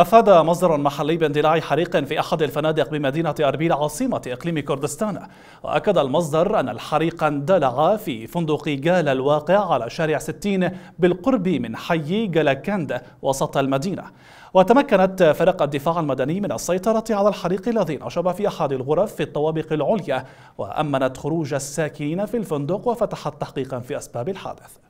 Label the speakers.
Speaker 1: أفاد مصدر محلي باندلاع حريق في أحد الفنادق بمدينة أربيل عاصمة إقليم كردستان وأكد المصدر أن الحريق اندلع في فندق جالا الواقع على شارع 60 بالقرب من حي جالاكند وسط المدينة وتمكنت فرق الدفاع المدني من السيطرة على الحريق الذي نشب في أحد الغرف في الطوابق العليا وأمنت خروج الساكنين في الفندق وفتحت تحقيقا في أسباب الحادث